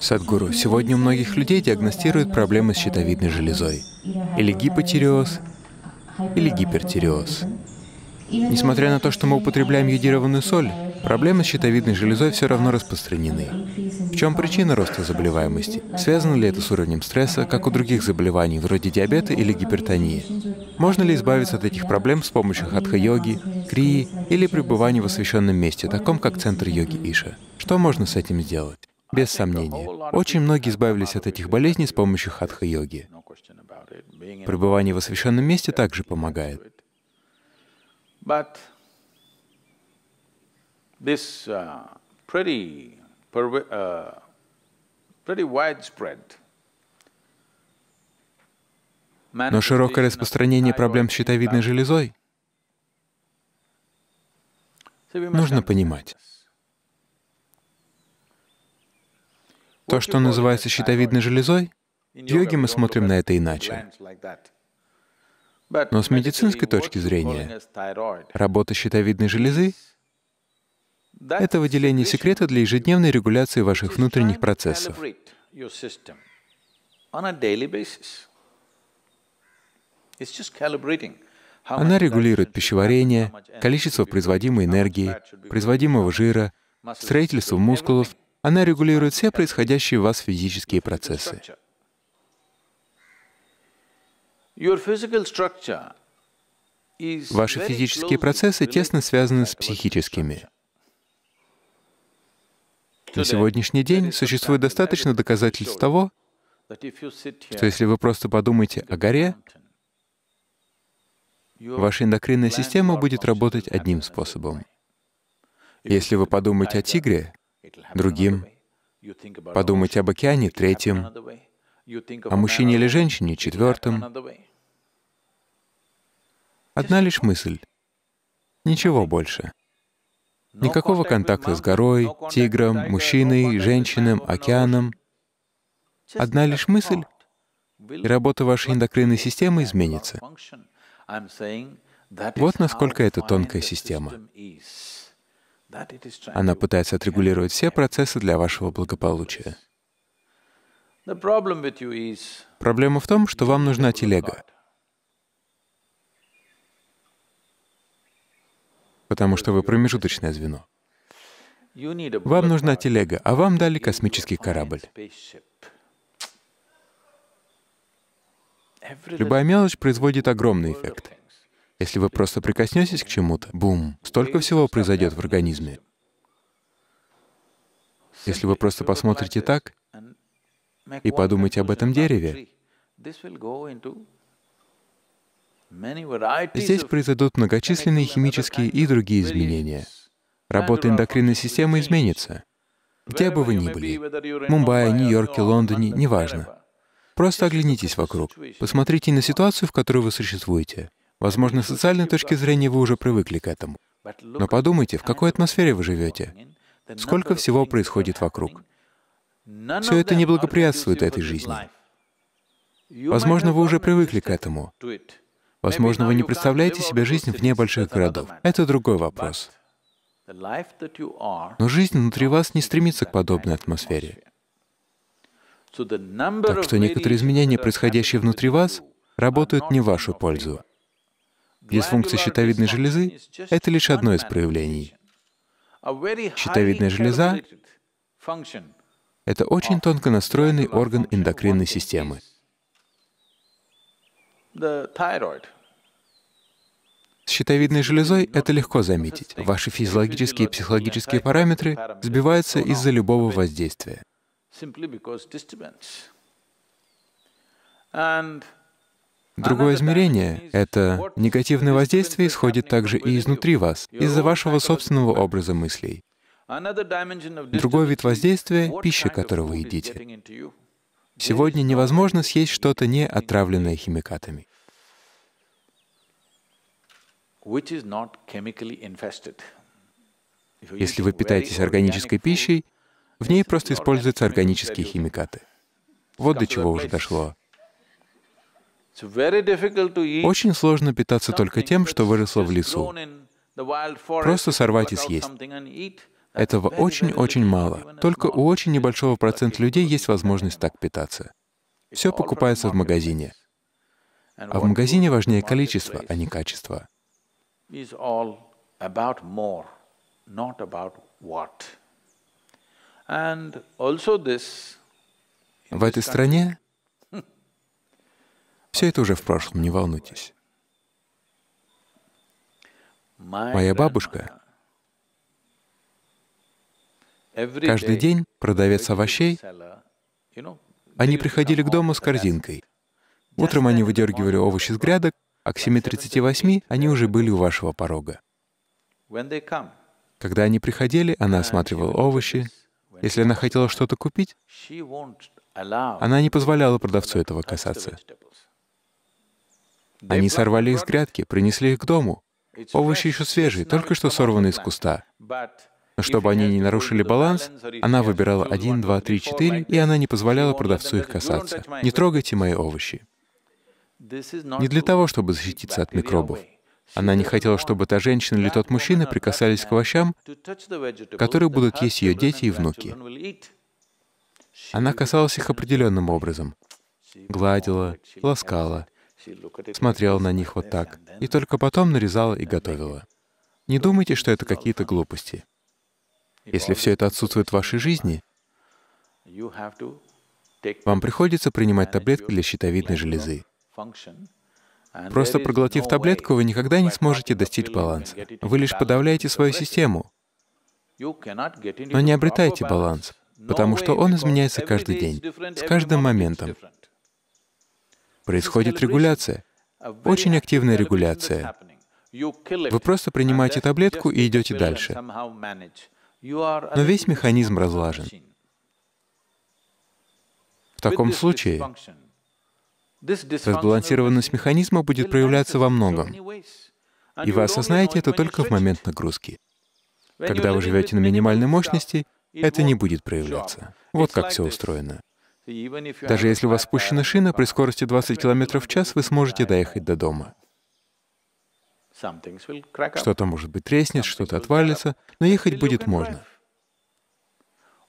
Садгуру, сегодня у многих людей диагностируют проблемы с щитовидной железой. Или гипотиреоз, или гипертиреоз. Несмотря на то, что мы употребляем йодированную соль, проблемы с щитовидной железой все равно распространены. В чем причина роста заболеваемости? Связано ли это с уровнем стресса, как у других заболеваний, вроде диабета или гипертонии? Можно ли избавиться от этих проблем с помощью хатха-йоги, крии или пребывания в освященном месте, таком как центр йоги Иша? Что можно с этим сделать? без сомнения. Очень многие избавились от этих болезней с помощью хатха-йоги. Пребывание в освященном месте также помогает. Uh, uh, Но широкое распространение проблем с щитовидной железой нужно понимать. То, что называется щитовидной железой, в йоге мы смотрим на это иначе. Но с медицинской точки зрения, работа щитовидной железы — это выделение секрета для ежедневной регуляции ваших внутренних процессов. Она регулирует пищеварение, количество производимой энергии, производимого жира, строительство мускулов — она регулирует все происходящие в вас физические процессы. Ваши физические процессы тесно связаны с психическими. На сегодняшний день существует достаточно доказательств того, что если вы просто подумаете о горе, ваша эндокринная система будет работать одним способом. Если вы подумаете о тигре, другим, подумать об океане третьим, о мужчине или женщине четвертым. Одна лишь мысль. Ничего больше. Никакого контакта с горой, тигром, мужчиной, женщиной, океаном. Одна лишь мысль, и работа вашей эндокринной системы изменится. Вот насколько это тонкая система. Она пытается отрегулировать все процессы для вашего благополучия. Проблема в том, что вам нужна телега. Потому что вы промежуточное звено. Вам нужна телега, а вам дали космический корабль. Любая мелочь производит огромный эффект. Если вы просто прикоснетесь к чему-то, бум, столько всего произойдет в организме. Если вы просто посмотрите так и подумаете об этом дереве, здесь произойдут многочисленные химические и другие изменения. Работа эндокринной системы изменится. Где бы вы ни были, Мумбаи, Нью-Йорке, Лондоне, неважно. Просто оглянитесь вокруг, посмотрите на ситуацию, в которой вы существуете. Возможно, с социальной точки зрения вы уже привыкли к этому. Но подумайте, в какой атмосфере вы живете, сколько всего происходит вокруг. Все это не благоприятствует этой жизни. Возможно, вы уже привыкли к этому. Возможно, вы не представляете себе жизнь вне больших городов. Это другой вопрос. Но жизнь внутри вас не стремится к подобной атмосфере. Так что некоторые изменения, происходящие внутри вас, работают не в вашу пользу. Дисфункция щитовидной железы — это лишь одно из проявлений. Щитовидная железа — это очень тонко настроенный орган эндокринной системы. С щитовидной железой это легко заметить. Ваши физиологические и психологические параметры сбиваются из-за любого воздействия. Другое измерение — это негативное воздействие исходит также и изнутри вас, из-за вашего собственного образа мыслей. Другой вид воздействия — пища, которую вы едите. Сегодня невозможно съесть что-то, не отравленное химикатами. Если вы питаетесь органической пищей, в ней просто используются органические химикаты. Вот до чего уже дошло. Очень сложно питаться только тем, что выросло в лесу. Просто сорвать и съесть. Этого очень-очень мало. Только у очень небольшого процента людей есть возможность так питаться. Все покупается в магазине. А в магазине важнее количество, а не качество. В этой стране все это уже в прошлом, не волнуйтесь. Моя бабушка каждый день продавец овощей, uh, они приходили к дому с корзинкой. Утром они выдергивали овощи с грядок, а к 7.38 они уже были у вашего порога. Когда они приходили, она uh, осматривала овощи. Если она хотела что-то купить, она не позволяла продавцу этого касаться. Они сорвали их с грядки, принесли их к дому. Овощи еще свежие, только что сорваны из куста. Но чтобы они не нарушили баланс, она выбирала один, два, три, четыре, и она не позволяла продавцу их касаться. «Не трогайте мои овощи». Не для того, чтобы защититься от микробов. Она не хотела, чтобы та женщина или тот мужчина прикасались к овощам, которые будут есть ее дети и внуки. Она касалась их определенным образом. Гладила, ласкала, смотрела на них вот так, и только потом нарезала и готовила. Не думайте, что это какие-то глупости. Если все это отсутствует в вашей жизни, вам приходится принимать таблетки для щитовидной железы. Просто проглотив таблетку, вы никогда не сможете достичь баланса. Вы лишь подавляете свою систему, но не обретаете баланс, потому что он изменяется каждый день, с каждым моментом происходит регуляция, очень активная регуляция. Вы просто принимаете таблетку и идете дальше. Но весь механизм разлажен. В таком случае разбалансированность механизма будет проявляться во многом, и вы осознаете это только в момент нагрузки. Когда вы живете на минимальной мощности, это не будет проявляться. Вот как все устроено. Даже если у вас спущена шина, при скорости 20 км в час вы сможете доехать до дома. Что-то, может быть, треснет, что-то отвалится, но ехать будет можно.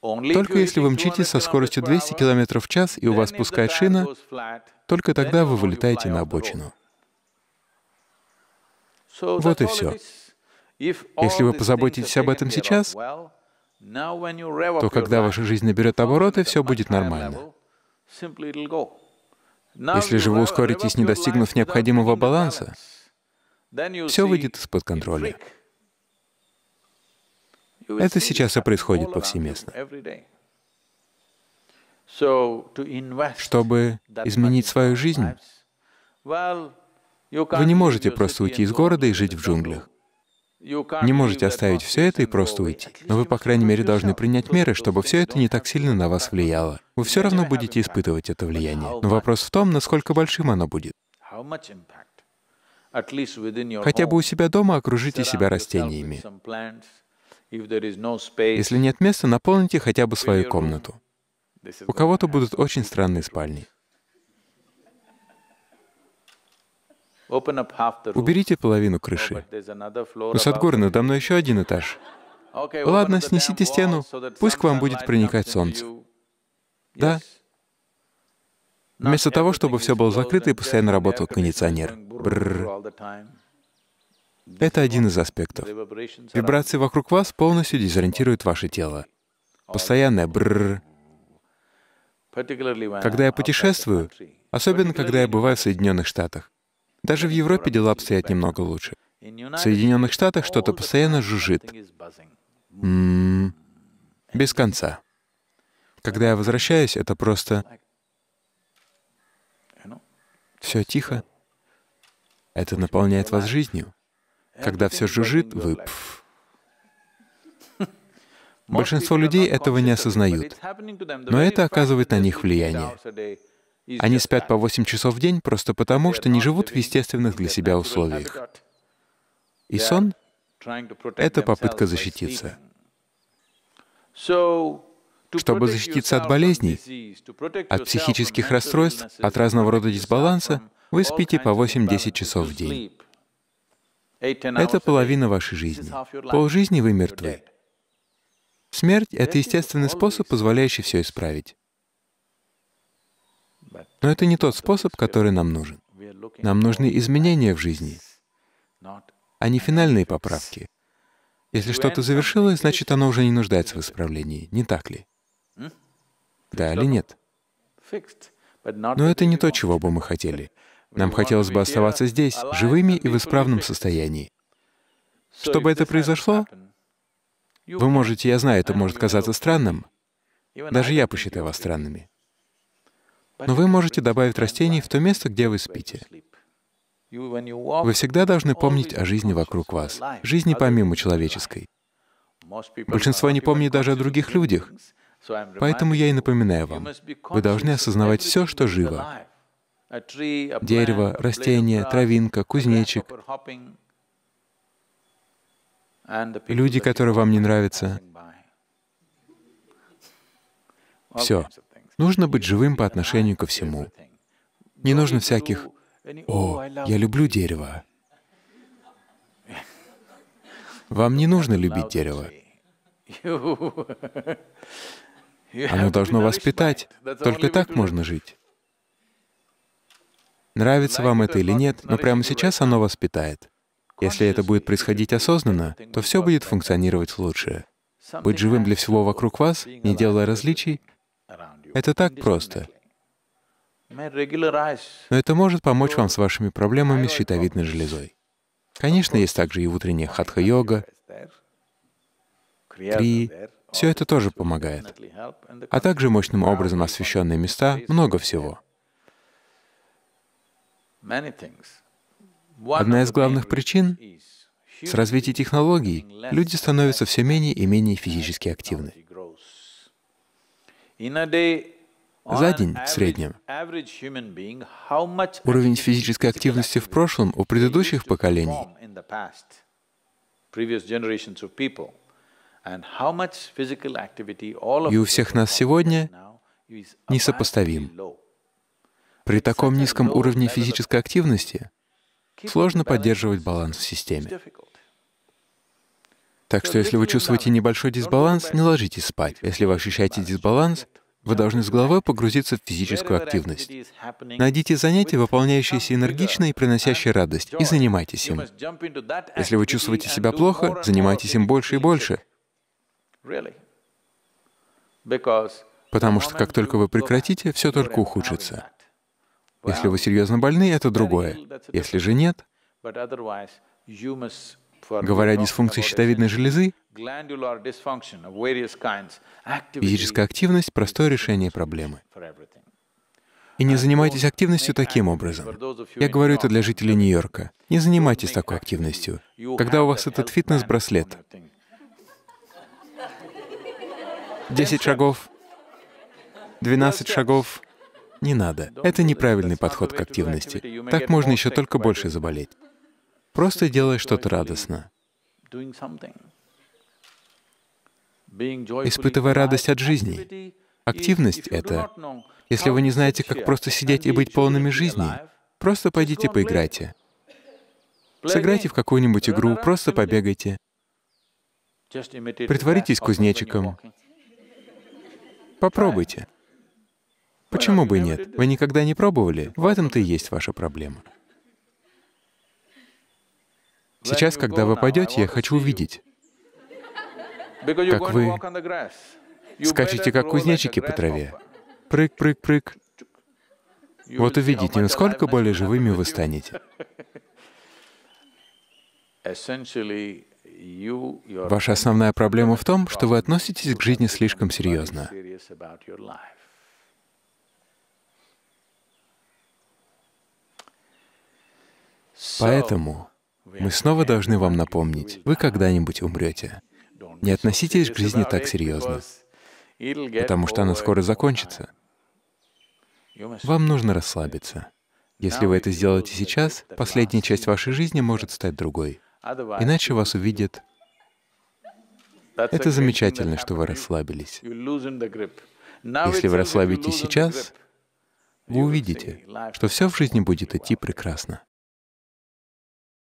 Только если вы мчитесь со скоростью 200 км в час и у вас пускает шина, только тогда вы вылетаете на обочину. Вот и все. Если вы позаботитесь об этом сейчас, то когда ваша жизнь наберет обороты, все будет нормально. Если же вы ускоритесь, не достигнув необходимого баланса, все выйдет из-под контроля. Это сейчас и происходит повсеместно. Чтобы изменить свою жизнь, вы не можете просто уйти из города и жить в джунглях. Не можете оставить все это и просто уйти. Но вы, по крайней мере, должны принять меры, чтобы все это не так сильно на вас влияло. Вы все равно будете испытывать это влияние. Но вопрос в том, насколько большим оно будет. Хотя бы у себя дома окружите себя растениями. Если нет места, наполните хотя бы свою комнату. У кого-то будут очень странные спальни. Уберите половину oh, крыши. У Садгуру надо мной еще один этаж. Ладно, снесите стену, пусть к вам будет проникать солнце. Да? Вместо того, чтобы все было закрыто и постоянно работал кондиционер. Бррр. Это один из аспектов. Вибрации вокруг вас полностью дезориентируют ваше тело. Постоянное бррр. Когда я путешествую, особенно когда я бываю в Соединенных Штатах, даже в Европе дела обстоят немного лучше. В Соединенных Штатах что-то постоянно жужжит. М-м-м. Без конца. Когда я возвращаюсь, это просто... Все тихо. Это наполняет вас жизнью. Когда все жужжит, вы... Пфф. Большинство людей этого не осознают, но это оказывает на них влияние. Они спят по 8 часов в день просто потому, что не живут в естественных для себя условиях. И сон — это попытка защититься. Чтобы защититься от болезней, от психических расстройств, от разного рода дисбаланса, вы спите по 8-10 часов в день. Это половина вашей жизни. Пол жизни вы мертвы. Смерть — это естественный способ, позволяющий все исправить. Но это не тот способ, который нам нужен. Нам нужны изменения в жизни, а не финальные поправки. Если что-то завершилось, значит, оно уже не нуждается в исправлении, не так ли? Да или нет? Но это не то, чего бы мы хотели. Нам хотелось бы оставаться здесь, живыми и в исправном состоянии. Чтобы это произошло, вы можете, я знаю, это может казаться странным, даже я посчитаю вас странными. Но вы можете добавить растений в то место, где вы спите. Вы всегда должны помнить о жизни вокруг вас, жизни помимо человеческой. Большинство не помнит даже о других людях, поэтому я и напоминаю вам, вы должны осознавать все, что живо. Дерево, растение, травинка, кузнечик, люди, которые вам не нравятся. Все. Нужно быть живым по отношению ко всему. Не нужно всяких «О, я люблю дерево». Вам не нужно любить дерево. Оно должно вас питать. Только так можно жить. Нравится вам это или нет, но прямо сейчас оно вас питает. Если это будет происходить осознанно, то все будет функционировать лучше. Быть живым для всего вокруг вас, не делая различий, это так просто. Но это может помочь вам с вашими проблемами с щитовидной железой. Конечно, есть также и утренняя хатха-йога, три. Все это тоже помогает. А также мощным образом освещенные места, много всего. Одна из главных причин — с развитием технологий люди становятся все менее и менее физически активны. За день в среднем уровень физической активности в прошлом у предыдущих поколений и у всех нас сегодня несопоставим. При таком низком уровне физической активности сложно поддерживать баланс в системе. Так что если вы чувствуете небольшой дисбаланс, не ложитесь спать. Если вы ощущаете дисбаланс, вы должны с головой погрузиться в физическую активность. Найдите занятия, выполняющиеся энергично и приносящие радость, и занимайтесь им. Если вы чувствуете себя плохо, занимайтесь им больше и больше. Потому что как только вы прекратите, все только ухудшится. Если вы серьезно больны, это другое. Если же нет, Говоря о дисфункции щитовидной железы, физическая активность — простое решение проблемы. И не занимайтесь активностью таким образом. Я говорю это для жителей Нью-Йорка. Не занимайтесь такой активностью. Когда у вас этот фитнес-браслет, десять шагов, 12 шагов, не надо. Это неправильный подход к активности. Так можно еще только больше заболеть. Просто делай что-то радостно. испытывая радость от жизни. Активность — это... Если вы не знаете, как просто сидеть и быть полными жизни, просто пойдите поиграйте. Сыграйте в какую-нибудь игру, просто побегайте. Притворитесь кузнечиком. Попробуйте. Почему бы и нет? Вы никогда не пробовали? В этом-то и есть ваша проблема. Сейчас, когда вы пойдете, я хочу увидеть, как вы скачете, как кузнечики по траве. Прыг, прыг, прыг. Вот увидите, насколько более живыми вы станете. Ваша основная проблема в том, что вы относитесь к жизни слишком серьезно. Поэтому мы снова должны вам напомнить, вы когда-нибудь умрете. Не относитесь к жизни так серьезно, потому что она скоро закончится. Вам нужно расслабиться. Если вы это сделаете сейчас, последняя часть вашей жизни может стать другой. Иначе вас увидят. Это замечательно, что вы расслабились. Если вы расслабитесь сейчас, вы увидите, что все в жизни будет идти прекрасно.